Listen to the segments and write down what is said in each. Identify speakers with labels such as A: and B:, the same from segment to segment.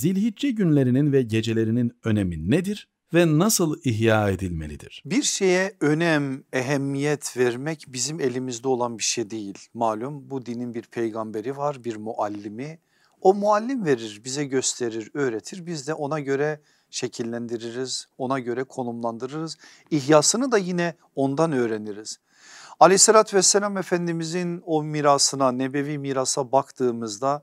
A: Zilhicce günlerinin ve gecelerinin önemi nedir ve nasıl ihya edilmelidir? Bir şeye önem, ehemmiyet vermek bizim elimizde olan bir şey değil. Malum bu dinin bir peygamberi var, bir muallimi. O muallim verir, bize gösterir, öğretir. Biz de ona göre şekillendiririz, ona göre konumlandırırız. İhyasını da yine ondan öğreniriz. Aleyhissalatü vesselam Efendimizin o mirasına, nebevi mirasa baktığımızda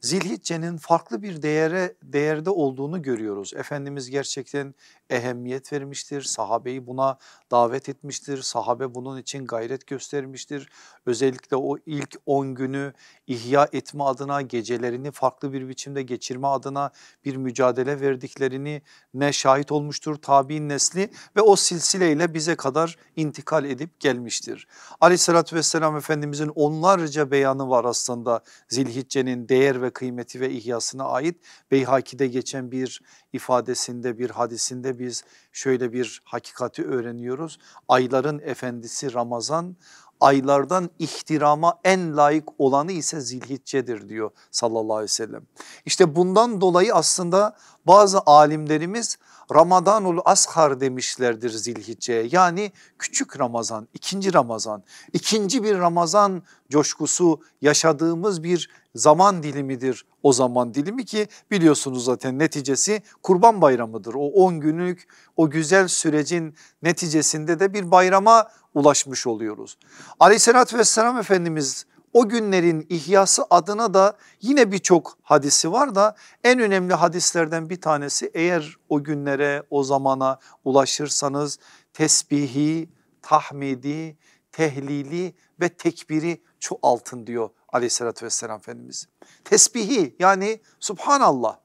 A: Zilhicce'nin farklı bir değere değerde olduğunu görüyoruz. Efendimiz gerçekten ehemmiyet vermiştir. Sahabeyi buna davet etmiştir. Sahabe bunun için gayret göstermiştir. Özellikle o ilk 10 günü ihya etme adına, gecelerini farklı bir biçimde geçirme adına bir mücadele verdiklerini ne şahit olmuştur tabi'in nesli ve o silsileyle bize kadar intikal edip gelmiştir. Aleyhissalatü vesselam Efendimizin onlarca beyanı var aslında Zilhicce'nin değer ve kıymeti ve ihyasına ait Beyhaki'de geçen bir ifadesinde bir hadisinde biz şöyle bir hakikati öğreniyoruz. Ayların efendisi Ramazan aylardan ihtirama en layık olanı ise zilhiccedir diyor sallallahu aleyhi ve sellem. İşte bundan dolayı aslında bazı alimlerimiz Ramazanul Ashar demişlerdir zilhicceye yani küçük Ramazan ikinci Ramazan ikinci bir Ramazan coşkusu yaşadığımız bir zaman dilimidir o zaman dilimi ki biliyorsunuz zaten neticesi kurban bayramıdır. O 10 günlük o güzel sürecin neticesinde de bir bayrama ulaşmış oluyoruz. Aleyhissalatü vesselam Efendimiz o günlerin ihyası adına da yine birçok hadisi var da en önemli hadislerden bir tanesi eğer o günlere o zamana ulaşırsanız tesbihi, tahmidi, tehlili ve tekbiri çoğaltın diyor aleyhissalatü vesselam Efendimiz. Tesbihi yani subhanallah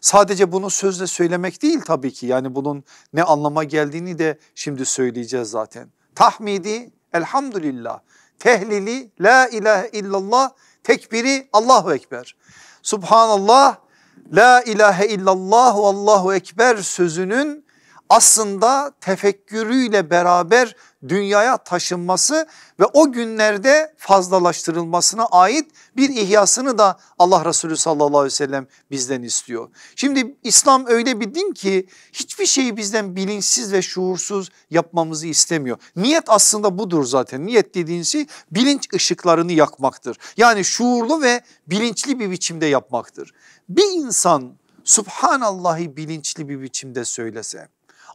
A: Sadece bunu sözle söylemek değil tabii ki yani bunun ne anlama geldiğini de şimdi söyleyeceğiz zaten. Tahmidi elhamdülillah, tehlili la ilahe illallah tekbiri Allahu Ekber. Subhanallah la ilahe illallah ve Allahu Ekber sözünün aslında tefekkürüyle beraber dünyaya taşınması ve o günlerde fazlalaştırılmasına ait bir ihyasını da Allah Resulü sallallahu aleyhi ve sellem bizden istiyor. Şimdi İslam öyle bir din ki hiçbir şeyi bizden bilinçsiz ve şuursuz yapmamızı istemiyor. Niyet aslında budur zaten. Niyet dediğin şey bilinç ışıklarını yakmaktır. Yani şuurlu ve bilinçli bir biçimde yapmaktır. Bir insan Subhanallah'ı bilinçli bir biçimde söylese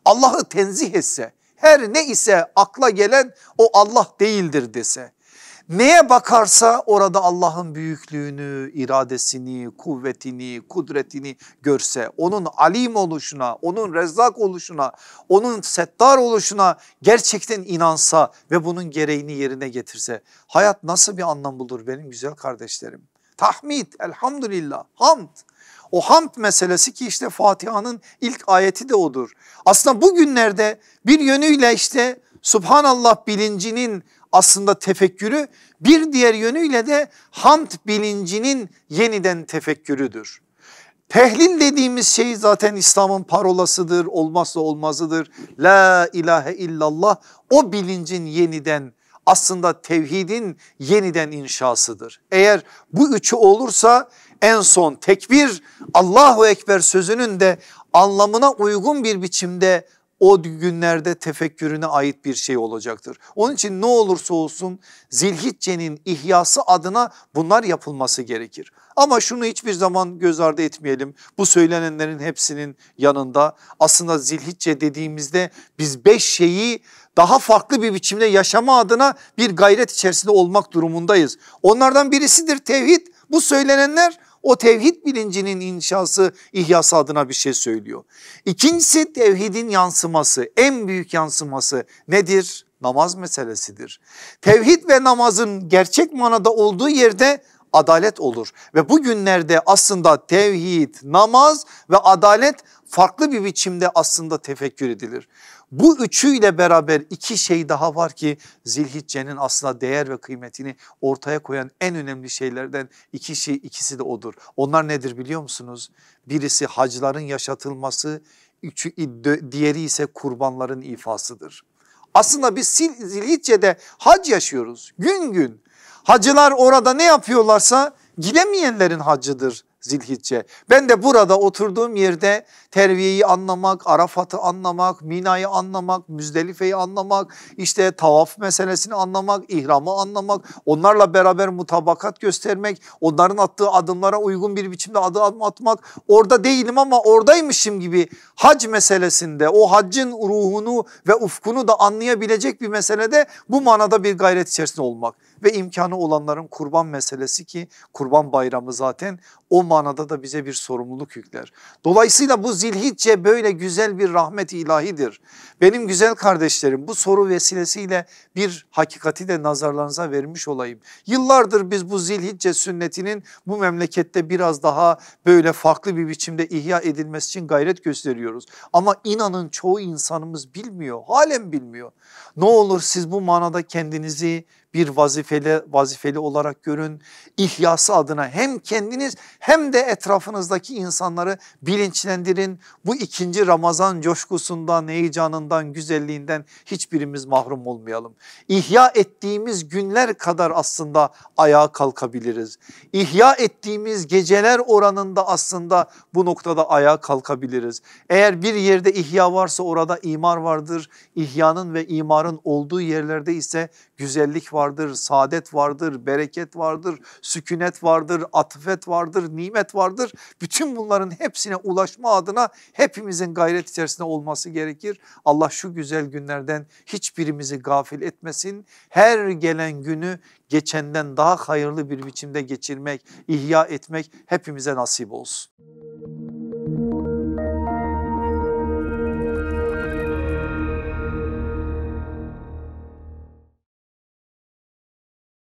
A: Allah'ı tenzih etse her ne ise akla gelen o Allah değildir dese. Neye bakarsa orada Allah'ın büyüklüğünü, iradesini, kuvvetini, kudretini görse, onun alim oluşuna, onun rezzak oluşuna, onun settar oluşuna gerçekten inansa ve bunun gereğini yerine getirse hayat nasıl bir anlam bulur benim güzel kardeşlerim? Tahmid, elhamdülillah, hamd. O hamd meselesi ki işte Fatiha'nın ilk ayeti de odur. Aslında bugünlerde bir yönüyle işte Subhanallah bilincinin aslında tefekkürü bir diğer yönüyle de hamd bilincinin yeniden tefekkürüdür. Tehlil dediğimiz şey zaten İslam'ın parolasıdır, olmazsa olmazıdır. La ilahe illallah o bilincin yeniden aslında tevhidin yeniden inşasıdır. Eğer bu üçü olursa en son tekbir Allahu Ekber sözünün de anlamına uygun bir biçimde o günlerde tefekkürüne ait bir şey olacaktır. Onun için ne olursa olsun zilhiccenin ihyası adına bunlar yapılması gerekir. Ama şunu hiçbir zaman göz ardı etmeyelim. Bu söylenenlerin hepsinin yanında aslında zilhicce dediğimizde biz beş şeyi daha farklı bir biçimde yaşama adına bir gayret içerisinde olmak durumundayız. Onlardan birisidir tevhid. Bu söylenenler o tevhid bilincinin inşası ihyası adına bir şey söylüyor. İkincisi tevhidin yansıması en büyük yansıması nedir? Namaz meselesidir. Tevhid ve namazın gerçek manada olduğu yerde adalet olur. Ve bu günlerde aslında tevhid, namaz ve adalet farklı bir biçimde aslında tefekkür edilir. Bu üçüyle beraber iki şey daha var ki zilhiccenin aslında değer ve kıymetini ortaya koyan en önemli şeylerden iki şey ikisi de odur. Onlar nedir biliyor musunuz? Birisi hacların yaşatılması, üçü, diğeri ise kurbanların ifasıdır. Aslında biz Zilhicce'de hac yaşıyoruz gün gün. Hacılar orada ne yapıyorlarsa gidemeyenlerin hacıdır zilhicce. Ben de burada oturduğum yerde terviyeyi anlamak, Arafat'ı anlamak, Mina'yı anlamak, Müzdelife'yi anlamak, işte tavaf meselesini anlamak, ihramı anlamak, onlarla beraber mutabakat göstermek, onların attığı adımlara uygun bir biçimde adım atmak. Orada değilim ama oradaymışım gibi hac meselesinde o haccın ruhunu ve ufkunu da anlayabilecek bir meselede bu manada bir gayret içerisinde olmak ve imkanı olanların kurban meselesi ki kurban bayramı zaten o manada da bize bir sorumluluk yükler. Dolayısıyla bu zilhicce böyle güzel bir rahmet ilahidir. Benim güzel kardeşlerim bu soru vesilesiyle bir hakikati de nazarlarınıza vermiş olayım. Yıllardır biz bu zilhicce sünnetinin bu memlekette biraz daha böyle farklı bir biçimde ihya edilmesi için gayret gösteriyoruz. Ama inanın çoğu insanımız bilmiyor halen bilmiyor. Ne olur siz bu manada kendinizi bir vazifeli vazifeli olarak görün. İhyası adına hem kendiniz hem de etrafınızdaki insanları bilinçlendirin. Bu ikinci Ramazan coşkusundan, heyecanından, güzelliğinden hiçbirimiz mahrum olmayalım. İhya ettiğimiz günler kadar aslında ayağa kalkabiliriz. İhya ettiğimiz geceler oranında aslında bu noktada ayağa kalkabiliriz. Eğer bir yerde ihya varsa orada imar vardır. İhyanın ve imarın olduğu yerlerde ise güzellik var vardır, saadet vardır, bereket vardır, sükunet vardır, atıfet vardır, nimet vardır. Bütün bunların hepsine ulaşma adına hepimizin gayret içerisinde olması gerekir. Allah şu güzel günlerden hiçbirimizi gafil etmesin. Her gelen günü geçenden daha hayırlı bir biçimde geçirmek, ihya etmek hepimize nasip olsun.